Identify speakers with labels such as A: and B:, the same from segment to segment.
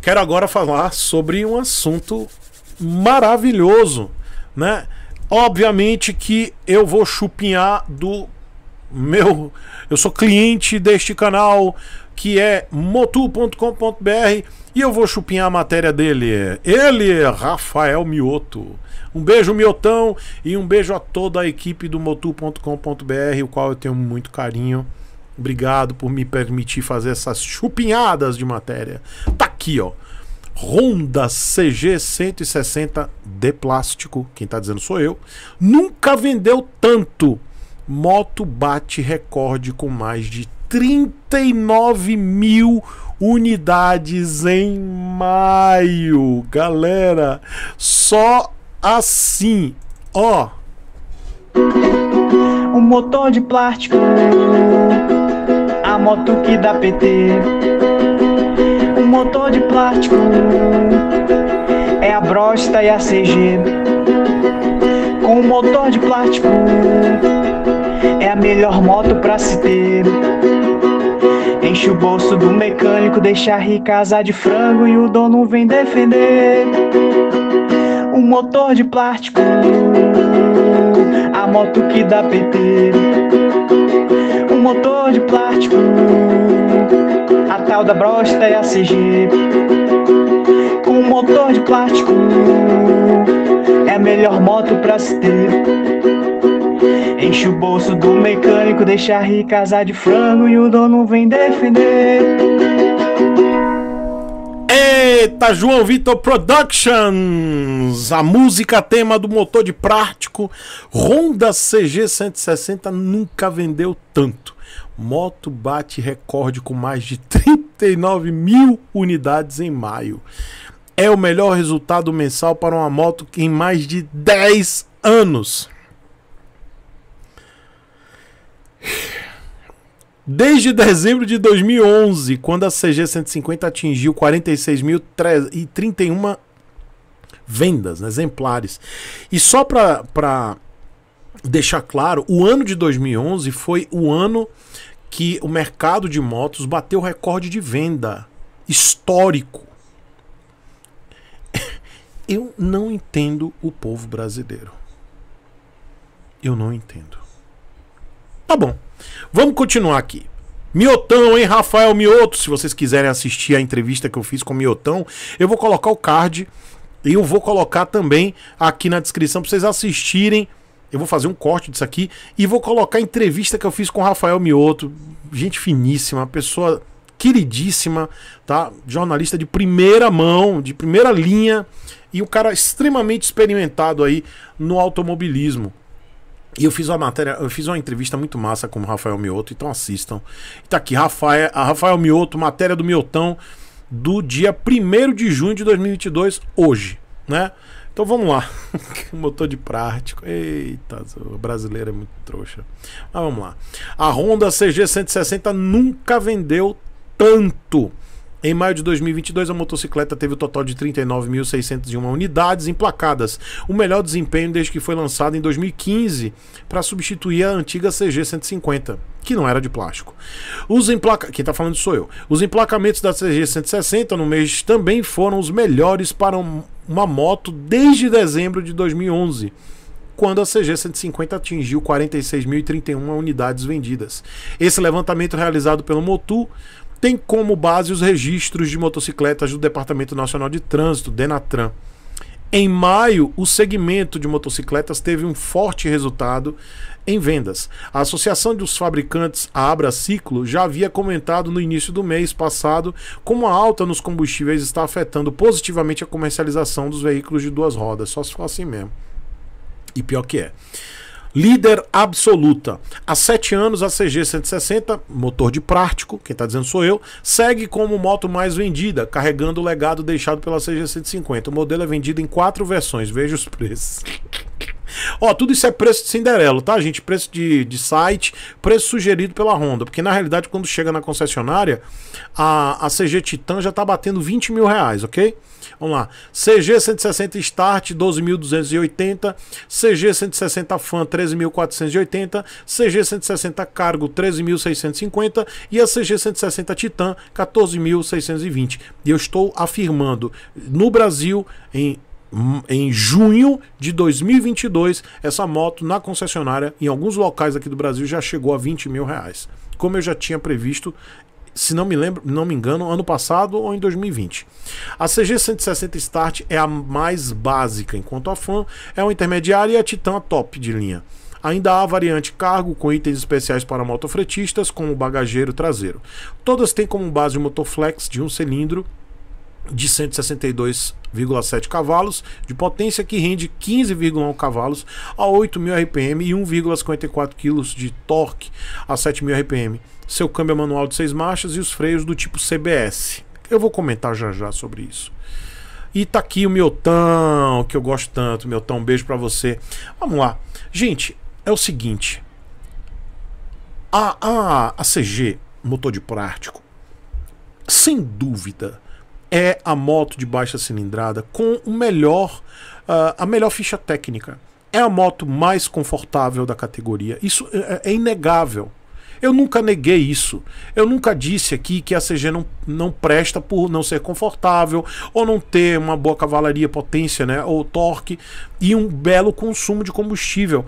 A: quero agora falar sobre um assunto maravilhoso, né? Obviamente que eu vou chupinhar do meu. Eu sou cliente deste canal que é motu.com.br e eu vou chupinhar a matéria dele. Ele, Rafael Mioto. Um beijo, Miotão, e um beijo a toda a equipe do motu.com.br, o qual eu tenho muito carinho. Obrigado por me permitir fazer essas chupinhadas de matéria. Tá aqui, ó. Honda CG 160 de plástico, quem tá dizendo sou eu, nunca vendeu tanto. Moto bate recorde com mais de 39 mil unidades em maio. Galera, só assim, ó. Um motor de plástico, a moto que dá PT motor de plástico, é a brosta e a CG. Com o motor de plástico, é a melhor moto pra se ter. Enche o bolso do mecânico, deixa rir casar de frango e o dono vem defender. O motor de plástico, a moto que dá PT. O motor de plástico da Brosta é a CG Com motor de plástico É a melhor moto pra se ter Enche o bolso do mecânico Deixa a casar de frango E o dono vem defender Eita, João Vitor Productions! A música tema do motor de prático Honda CG 160 nunca vendeu tanto. Moto bate recorde com mais de 30 39 mil unidades em maio. É o melhor resultado mensal para uma moto em mais de 10 anos. Desde dezembro de 2011, quando a CG 150 atingiu 46.031 vendas, né, exemplares. E só para deixar claro, o ano de 2011 foi o ano que o mercado de motos bateu recorde de venda histórico. Eu não entendo o povo brasileiro. Eu não entendo. Tá bom. Vamos continuar aqui. Miotão, hein, Rafael Mioto? Se vocês quiserem assistir a entrevista que eu fiz com o Miotão, eu vou colocar o card e eu vou colocar também aqui na descrição para vocês assistirem eu vou fazer um corte disso aqui e vou colocar a entrevista que eu fiz com o Rafael Mioto, gente finíssima, pessoa queridíssima, tá? Jornalista de primeira mão, de primeira linha e um cara extremamente experimentado aí no automobilismo. E eu fiz uma matéria, eu fiz uma entrevista muito massa com o Rafael Mioto, então assistam. tá aqui Rafael, a Rafael Mioto, matéria do Miotão do dia 1 de junho de 2022 hoje, né? Então vamos lá. Motor de prático. Eita, o brasileiro é muito trouxa. Mas vamos lá. A Honda CG160 nunca vendeu tanto. Em maio de 2022, a motocicleta teve o um total de 39.601 unidades emplacadas, o melhor desempenho desde que foi lançada em 2015 para substituir a antiga CG 150, que não era de plástico. Os emplaca... Quem está falando sou eu. Os emplacamentos da CG 160 no mês também foram os melhores para um uma moto desde dezembro de 2011, quando a CG 150 atingiu 46.031 unidades vendidas. Esse levantamento realizado pelo Motu tem como base os registros de motocicletas do Departamento Nacional de Trânsito, Denatran. Em maio, o segmento de motocicletas teve um forte resultado em vendas. A Associação dos Fabricantes, a Abra já havia comentado no início do mês passado como a alta nos combustíveis está afetando positivamente a comercialização dos veículos de duas rodas. Só se for assim mesmo. E pior que é líder absoluta. Há sete anos, a CG 160, motor de prático, quem está dizendo sou eu, segue como moto mais vendida, carregando o legado deixado pela CG 150. O modelo é vendido em quatro versões, veja os preços. Ó, tudo isso é preço de Cinderelo, tá, gente? Preço de, de site, preço sugerido pela Honda. Porque na realidade, quando chega na concessionária, a, a CG Titan já tá batendo 20 mil reais, ok? Vamos lá. CG 160 Start, 12.280. CG 160 Fan, 13.480. CG 160 Cargo, 13.650. E a CG 160 Titan, 14.620. E eu estou afirmando, no Brasil, em Hum, em junho de 2022, essa moto na concessionária, em alguns locais aqui do Brasil, já chegou a 20 mil reais. Como eu já tinha previsto, se não me lembro, não me engano, ano passado ou em 2020. A CG 160 Start é a mais básica, enquanto a Fan é uma intermediária e a Titan a top de linha. Ainda há a variante cargo com itens especiais para motofretistas, como bagageiro traseiro. Todas têm como base o motor Flex de um cilindro de 162,7 cavalos de potência que rende 15,1 cavalos a 8.000 RPM e 1,54 kg de torque a 7.000 RPM. Seu câmbio é manual de 6 marchas e os freios do tipo CBS. Eu vou comentar já já sobre isso. E tá aqui o Milton, que eu gosto tanto. Milton, um beijo para você. Vamos lá. Gente, é o seguinte. A, a, a CG, motor de prático, sem dúvida, é a moto de baixa cilindrada com o melhor, uh, a melhor ficha técnica. É a moto mais confortável da categoria. Isso é, é, é inegável. Eu nunca neguei isso. Eu nunca disse aqui que a CG não, não presta por não ser confortável ou não ter uma boa cavalaria, potência, né, ou torque e um belo consumo de combustível.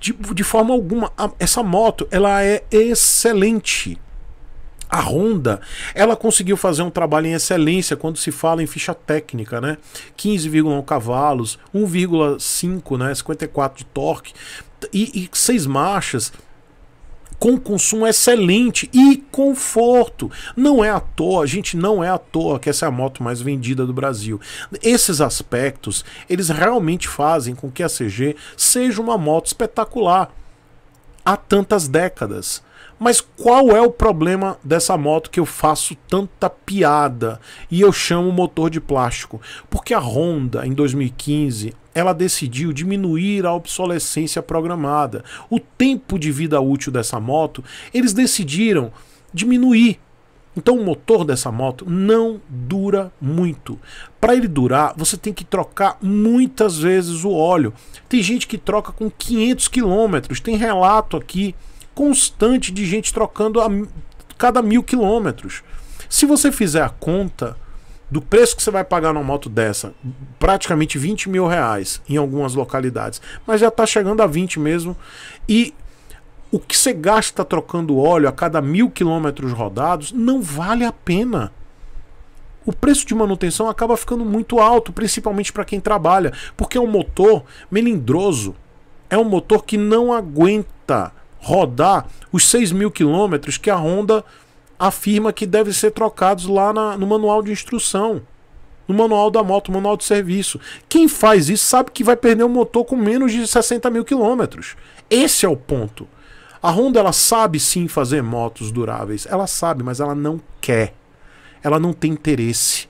A: De, de forma alguma, a, essa moto ela é excelente. A Honda, ela conseguiu fazer um trabalho em excelência quando se fala em ficha técnica, né? 15,1 cavalos, 1,5, né? 54 de torque e, e seis marchas com consumo excelente e conforto. Não é à toa, gente, não é à toa que essa é a moto mais vendida do Brasil. Esses aspectos, eles realmente fazem com que a CG seja uma moto espetacular há tantas décadas. Mas qual é o problema dessa moto que eu faço tanta piada e eu chamo motor de plástico? Porque a Honda, em 2015, ela decidiu diminuir a obsolescência programada. O tempo de vida útil dessa moto, eles decidiram diminuir então o motor dessa moto não dura muito. Para ele durar, você tem que trocar muitas vezes o óleo. Tem gente que troca com 500 quilômetros. Tem relato aqui constante de gente trocando a cada mil quilômetros. Se você fizer a conta do preço que você vai pagar numa moto dessa, praticamente 20 mil reais em algumas localidades, mas já está chegando a 20 mesmo. E o que você gasta trocando óleo a cada mil quilômetros rodados não vale a pena. O preço de manutenção acaba ficando muito alto, principalmente para quem trabalha, porque é um motor melindroso. É um motor que não aguenta rodar os 6 mil quilômetros que a Honda afirma que devem ser trocados lá na, no manual de instrução, no manual da moto, manual de serviço. Quem faz isso sabe que vai perder um motor com menos de 60 mil quilômetros. Esse é o ponto. A Honda ela sabe sim fazer motos duráveis, ela sabe, mas ela não quer. Ela não tem interesse.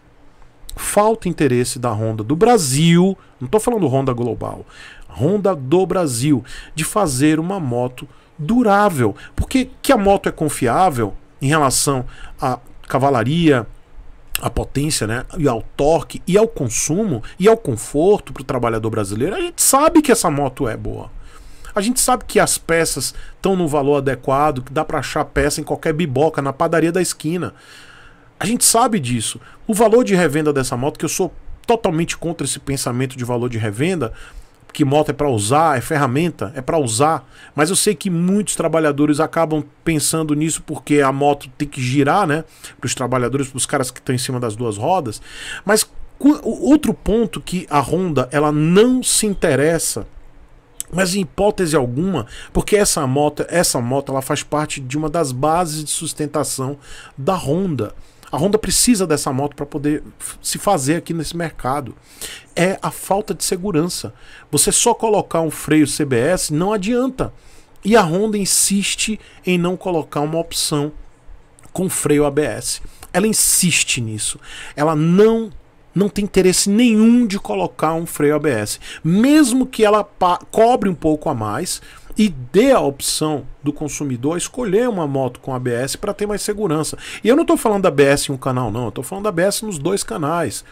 A: Falta interesse da Honda do Brasil, não estou falando Honda global, Honda do Brasil, de fazer uma moto durável. Porque que a moto é confiável em relação à cavalaria, à potência, né, e ao torque, e ao consumo, e ao conforto para o trabalhador brasileiro, a gente sabe que essa moto é boa. A gente sabe que as peças estão no valor adequado, que dá para achar peça em qualquer biboca, na padaria da esquina. A gente sabe disso. O valor de revenda dessa moto, que eu sou totalmente contra esse pensamento de valor de revenda, que moto é para usar, é ferramenta, é para usar. Mas eu sei que muitos trabalhadores acabam pensando nisso porque a moto tem que girar, né? Para os trabalhadores, para os caras que estão em cima das duas rodas. Mas outro ponto que a Honda ela não se interessa mas em hipótese alguma, porque essa moto, essa moto ela faz parte de uma das bases de sustentação da Honda. A Honda precisa dessa moto para poder se fazer aqui nesse mercado. É a falta de segurança. Você só colocar um freio CBS não adianta. E a Honda insiste em não colocar uma opção com freio ABS. Ela insiste nisso. Ela não não tem interesse nenhum de colocar um freio ABS, mesmo que ela cobre um pouco a mais e dê a opção do consumidor escolher uma moto com ABS para ter mais segurança. E eu não estou falando da ABS em um canal, não, eu estou falando da ABS nos dois canais.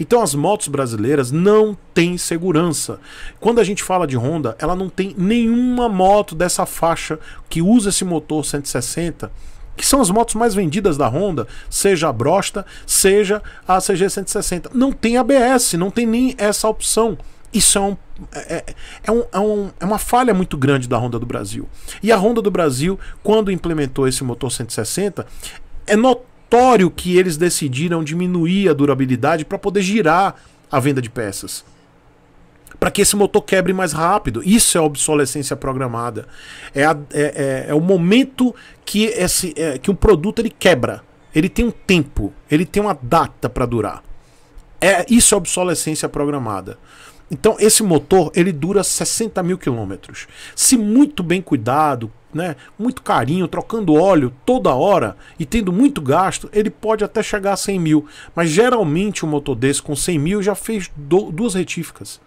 A: Então as motos brasileiras não têm segurança. Quando a gente fala de Honda, ela não tem nenhuma moto dessa faixa que usa esse motor 160 que são as motos mais vendidas da Honda, seja a Brosta, seja a CG 160. Não tem ABS, não tem nem essa opção. Isso é, um, é, é, é, um, é, um, é uma falha muito grande da Honda do Brasil. E a Honda do Brasil, quando implementou esse motor 160, é notório que eles decidiram diminuir a durabilidade para poder girar a venda de peças para que esse motor quebre mais rápido. Isso é obsolescência programada. É, a, é, é, é o momento que, esse, é, que um produto ele quebra. Ele tem um tempo, ele tem uma data para durar. É isso é obsolescência programada. Então esse motor ele dura 60 mil quilômetros. Se muito bem cuidado, né, muito carinho, trocando óleo toda hora e tendo muito gasto, ele pode até chegar a 100 mil. Mas geralmente um motor desse com 100 mil já fez do, duas retíficas.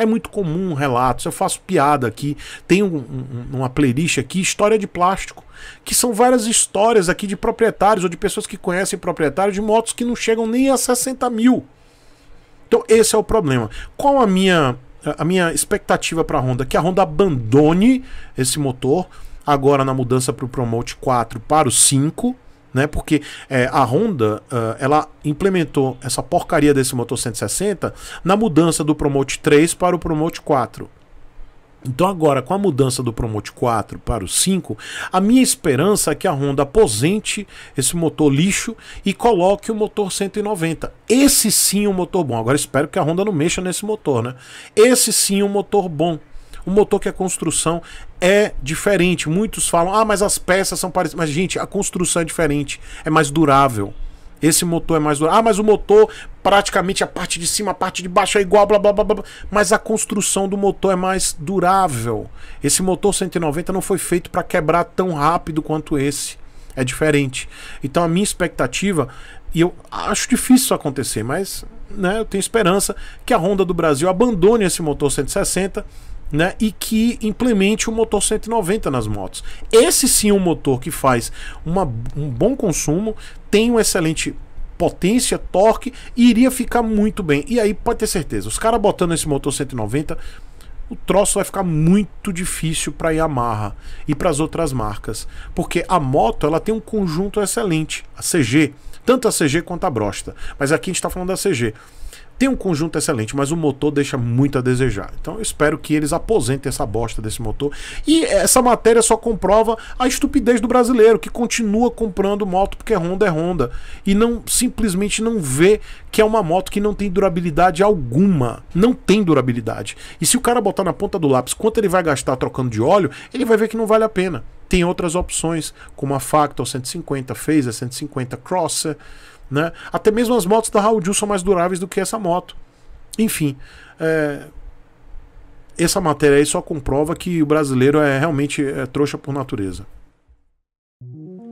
A: É muito comum relatos, eu faço piada aqui, tem um, um, uma playlist aqui, história de plástico, que são várias histórias aqui de proprietários ou de pessoas que conhecem proprietários de motos que não chegam nem a 60 mil. Então esse é o problema. Qual a minha a minha expectativa para a Honda? Que a Honda abandone esse motor agora na mudança para o Promote 4 para o 5 né? Porque é, a Honda uh, ela implementou essa porcaria desse motor 160 na mudança do Promote 3 para o Promote 4. Então agora com a mudança do Promote 4 para o 5, a minha esperança é que a Honda aposente esse motor lixo e coloque o motor 190. Esse sim é um motor bom. Agora espero que a Honda não mexa nesse motor, né? Esse sim é um motor bom o motor que a construção é diferente. Muitos falam, ah, mas as peças são parecidas. Mas, gente, a construção é diferente, é mais durável. Esse motor é mais durável. Ah, mas o motor, praticamente a parte de cima, a parte de baixo é igual, blá, blá, blá, blá. Mas a construção do motor é mais durável. Esse motor 190 não foi feito para quebrar tão rápido quanto esse. É diferente. Então a minha expectativa, e eu acho difícil isso acontecer, mas né, eu tenho esperança que a Honda do Brasil abandone esse motor 160 né, e que implemente o motor 190 nas motos. Esse sim é um motor que faz uma, um bom consumo, tem um excelente potência, torque, e iria ficar muito bem. E aí pode ter certeza, os caras botando esse motor 190 o troço vai ficar muito difícil para Yamaha e para as outras marcas, porque a moto ela tem um conjunto excelente, a CG, tanto a CG quanto a Brosta. Mas aqui a gente está falando da CG. Tem um conjunto excelente, mas o motor deixa muito a desejar. Então eu espero que eles aposentem essa bosta desse motor. E essa matéria só comprova a estupidez do brasileiro, que continua comprando moto porque é Honda é Honda. E não simplesmente não vê que é uma moto que não tem durabilidade alguma. Não tem durabilidade. E se o cara botar na ponta do lápis quanto ele vai gastar trocando de óleo, ele vai ver que não vale a pena. Tem outras opções, como a Factor 150, Phaser 150, Crosser, né? Até mesmo as motos da Raul são mais duráveis do que essa moto. Enfim, é... essa matéria aí só comprova que o brasileiro é realmente é trouxa por natureza.